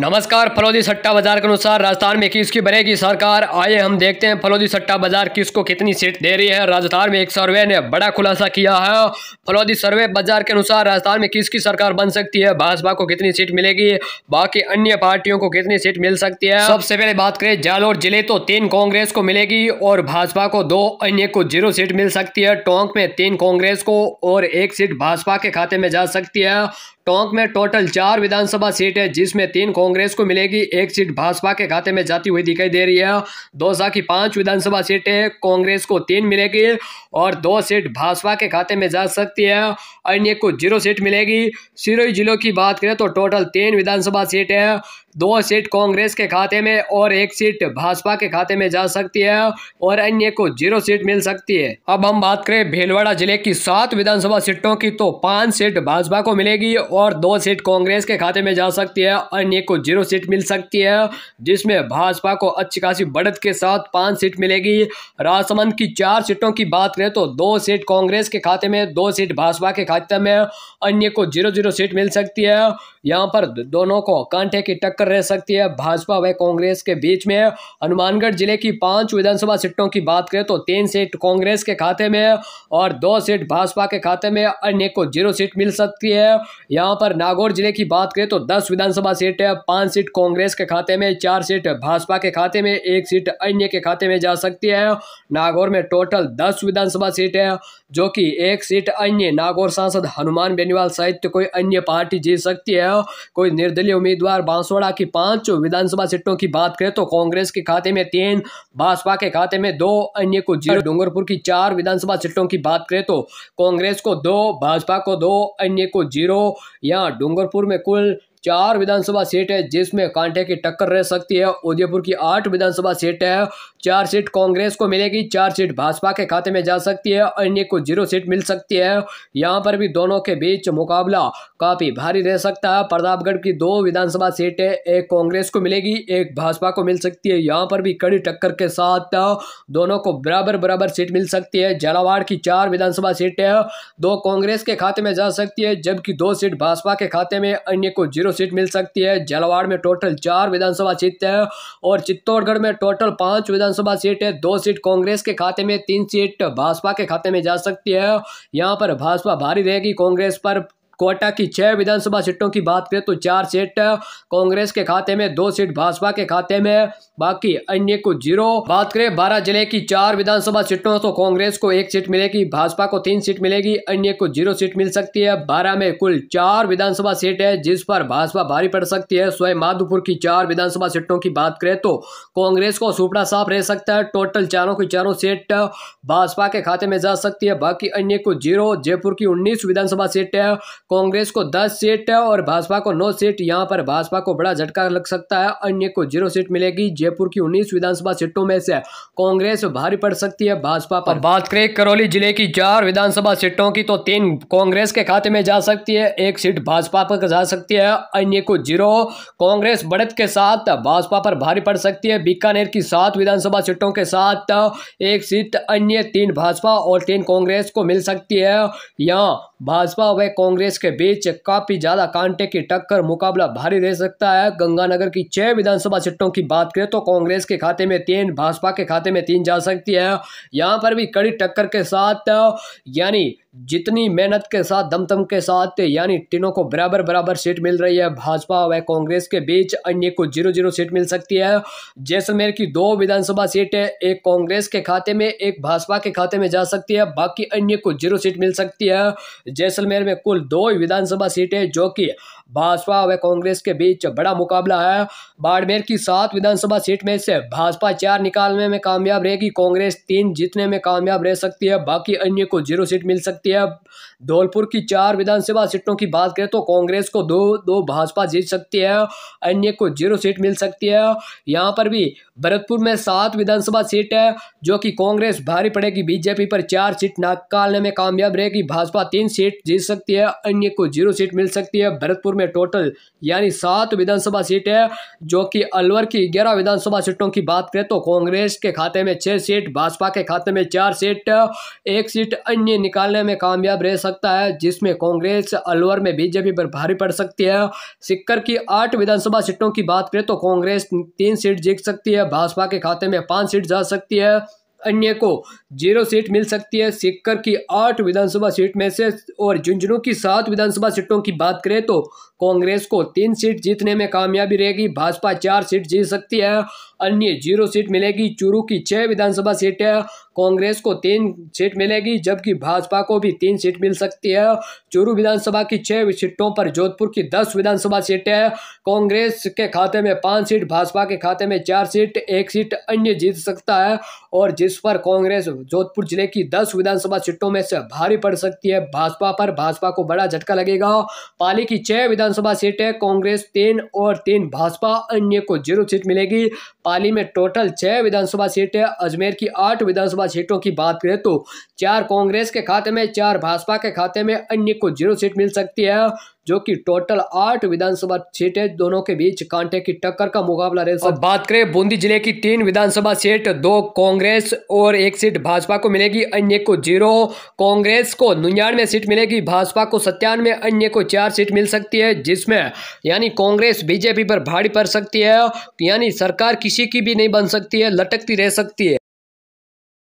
नमस्कार फलौदी सट्टा बाजार के अनुसार राजस्थान में किसकी बनेगी सरकार आइए हम देखते हैं फलौदी सट्टा बाजार किसको कितनी सीट दे रही है राजस्थान में एक सर्वे ने बड़ा खुलासा किया है फलौदी सर्वे बाजार के अनुसार राजस्थान में किसकी सरकार बन सकती है भाजपा को कितनी सीट मिलेगी बाकी अन्य पार्टियों को कितनी सीट मिल सकती है सबसे पहले बात करें जालोर जिले तो तीन कांग्रेस को मिलेगी और भाजपा को दो अन्य को जीरो सीट मिल सकती है टोंक में तीन कांग्रेस को और एक सीट भाजपा के खाते में जा सकती है टोंक में टोटल चार विधानसभा सीट है जिसमें तीन कांग्रेस को मिलेगी एक सीट भाजपा के खाते में जाती हुई दिखाई दे रही है दोसा की पांच विधानसभा सीटें कांग्रेस को तीन मिलेगी और दो सीट भाजपा के खाते में जा सकती है अन्य को जीरो सीट मिलेगी सिरोही जिलों की बात करें तो टोटल तीन विधानसभा सीट है दो सीट कांग्रेस के खाते में और एक सीट भाजपा के खाते में जा सकती है और अन्य को जीरो सीट मिल सकती है अब हम बात करें भीलवाड़ा जिले की सात विधानसभा सीटों की तो पांच सीट भाजपा को मिलेगी और दो सीट कांग्रेस के खाते में जा सकती है अन्य को जीरो सीट मिल सकती है जिसमें भाजपा को अच्छी खासी बढ़त के साथ पांच सीट मिलेगी राजसमंद की चार सीटों की बात करें तो दो सीट कांग्रेस के खाते में दो सीट भाजपा के खाते में अन्य को जीरो जीरो सीट मिल सकती है यहाँ पर दोनों को कांटे की टक्कर रह सकती है भाजपा व कांग्रेस के बीच में हनुमानगढ़ जिले की पांच विधानसभा सीटों की बात करें तो तीन सीट कांग्रेस के खाते में और दो सीट भाजपा के खाते में अन्य को जीरो सीट मिल सकती है यहाँ पर नागौर जिले की बात करें तो दस विधानसभा सीट पांच सीट कांग्रेस के खाते में चार सीट भाजपा के खाते में एक सीट अन्य के खाते में जा सकती है नागौर में टोटल दस विधानसभा सीट है जो कि एक सीट अन्य नागौर सांसद हनुमान बेनीवाल सहित कोई अन्य पार्टी जीत सकती है कोई निर्दलीय उम्मीदवार बांसवाड़ा त्रिपुरा की पांच विधानसभा सीटों की बात करें तो कांग्रेस के खाते में तीन भाजपा के खाते में दो अन्य को जीरो डूंगरपुर की चार विधानसभा सीटों की बात करें तो कांग्रेस को दो भाजपा को दो अन्य को जीरो यहाँ डूंगरपुर में कुल चार विधानसभा सीट है जिसमें कांटे की टक्कर रह सकती है उदयपुर की आठ विधानसभा सीट है चार सीट कांग्रेस को मिलेगी चार सीट भाजपा के खाते में जा सकती है अन्य को जीरो सीट मिल सकती है यहाँ पर भी दोनों के बीच मुकाबला काफ़ी भारी रह सकता है प्रतापगढ़ की दो विधानसभा सीटें एक कांग्रेस को मिलेगी एक भाजपा को मिल सकती है यहाँ पर भी कड़ी टक्कर के साथ दोनों को बराबर बराबर सीट मिल सकती है झालावाड़ की चार विधानसभा सीटें दो कांग्रेस के खाते में जा सकती है जबकि दो सीट भाजपा के खाते में अन्य को जीरो सीट मिल सकती है झालावाड़ में टोटल चार विधानसभा सीटें और चित्तौड़गढ़ में टोटल पाँच विधानसभा सीटें दो सीट कांग्रेस के खाते में तीन सीट भाजपा के खाते में जा सकती है यहाँ पर भाजपा भारी रहेगी कांग्रेस पर कोटा की छह विधानसभा सीटों की बात करें तो चार सीट कांग्रेस के खाते में दो सीट भाजपा के खाते में बाकी अन्य को जीरो बात करें बारह जिले की चार विधानसभा सीटों तो कांग्रेस को एक सीट मिलेगी भाजपा को तीन सीट मिलेगी अन्य को जीरो सीट मिल सकती है बारह में कुल चार विधानसभा सीट है जिस पर भाजपा भारी पड़ सकती है स्वयं माधोपुर की चार विधानसभा सीटों की बात करें तो कांग्रेस को सुपड़ा साफ रह सकता है टोटल चारों की चारों सीट भाजपा के खाते में जा सकती है बाकी अन्य को जीरो जयपुर की उन्नीस विधानसभा सीट है कांग्रेस को 10 सीट और भाजपा को 9 सीट यहां पर भाजपा को बड़ा झटका लग सकता है अन्य को जीरो सीट मिलेगी जयपुर की 19 विधानसभा सीटों में से कांग्रेस भारी पड़ सकती है भाजपा पर बात करें करौली जिले की चार विधानसभा सीटों की तो तीन कांग्रेस के खाते में जा सकती है एक सीट भाजपा पर जा सकती है अन्य को जीरो कांग्रेस बढ़त के साथ भाजपा पर भारी पड़ सकती है बीकानेर की सात विधानसभा सीटों के साथ एक सीट अन्य तीन भाजपा और तीन कांग्रेस को मिल सकती है यहाँ भाजपा व कांग्रेस के बीच काफी ज्यादा कांटे की टक्कर मुकाबला भारी रह सकता है गंगानगर की छह विधानसभा सीटों की बात करें तो कांग्रेस के खाते में तीन भाजपा के खाते में तीन जा सकती है यहाँ पर भी कड़ी टक्कर के साथ यानी जितनी मेहनत के साथ दमदम के साथ यानी तीनों को बराबर बराबर सीट मिल रही है भाजपा व कांग्रेस के बीच अन्य को जीरो जीरो सीट मिल सकती है जैसलमेर की दो विधानसभा सीटें एक कांग्रेस के खाते में एक भाजपा के खाते में जा सकती है बाकी अन्य को जीरो सीट मिल सकती है जैसलमेर में कुल दो विधानसभा सीटें जो कि भाजपा व कांग्रेस के बीच बड़ा मुकाबला है बाड़मेर की सात विधानसभा सीट में से भाजपा चार निकालने में कामयाब रहेगी कांग्रेस तीन जीतने में कामयाब रह सकती है बाकी अन्य को जीरो सीट मिल सकती है धौलपुर की चार विधानसभा सीटों की बात करें तो कांग्रेस को दो दो भाजपा जीत सकती है अन्य को जीरो सीट मिल सकती है यहाँ पर भी भरतपुर में सात विधानसभा सीट है जो कि कांग्रेस भारी पड़ेगी बीजेपी पर चार सीट निकालने में कामयाब रहेगी भाजपा तीन सीट जीत सकती है अन्य को जीरो सीट मिल सकती है भरतपुर में टोटल यानी सात विधानसभा सीट है जो कि अलवर की ग्यारह विधानसभा सीटों की बात करें तो कांग्रेस के खाते में छः सीट भाजपा के खाते में चार सीट एक सीट अन्य निकालने में कामयाब रह सकता है जिसमें कांग्रेस अलवर में बीजेपी पर भारी पड़ सकती है सिक्कर की आठ विधानसभा सीटों की बात करें तो कांग्रेस तीन सीट जीत सकती है भाजपा के खाते में पाँच सीट जा सकती है अन्य को जीरो सीट मिल सकती है सिक्कर की आठ विधानसभा सीट में से और झुंझुनू की सात विधानसभा सीटों की बात करें तो कांग्रेस को तीन सीट जीतने में कामयाबी रहेगी भाजपा चार सीट जीत सकती है अन्य जीरो सीट मिलेगी चूरू की छह विधानसभा सीट है कांग्रेस को तीन सीट मिलेगी जबकि भाजपा को भी तीन सीट मिल सकती है चूरू विधानसभा की छह सीटों पर जोधपुर की दस विधानसभा सीटें कांग्रेस के खाते में पांच सीट भाजपा के खाते में चार सीट एक सीट अन्य जीत सकता है और जिस पर कांग्रेस जोधपुर जिले की दस विधानसभा सीटों में से भारी पड़ सकती है भाजपा पर भाजपा को बड़ा झटका लगेगा पाली की छह विधानसभा सीटें कांग्रेस तीन और तीन भाजपा अन्य को जीरो सीट मिलेगी पाली में टोटल छह विधानसभा सीटें अजमेर की आठ विधानसभा सीटों की बात करें तो चार कांग्रेस के खाते में चार भाजपा के खाते में अन्य को जीरो सीट मिल सकती है जो कि टोटल आठ विधानसभा सीटें दोनों के बीच कांटे की टक्कर का मुकाबला रह सकता बात करें बूंदी जिले की तीन विधानसभा सीट दो कांग्रेस और एक सीट भाजपा को मिलेगी अन्य को जीरो कांग्रेस को निन्यानवे सीट मिलेगी भाजपा को में अन्य को चार सीट मिल सकती है जिसमें यानी कांग्रेस बीजेपी पर भारी पड़ सकती है यानी सरकार किसी की भी नहीं बन सकती है लटकती रह सकती है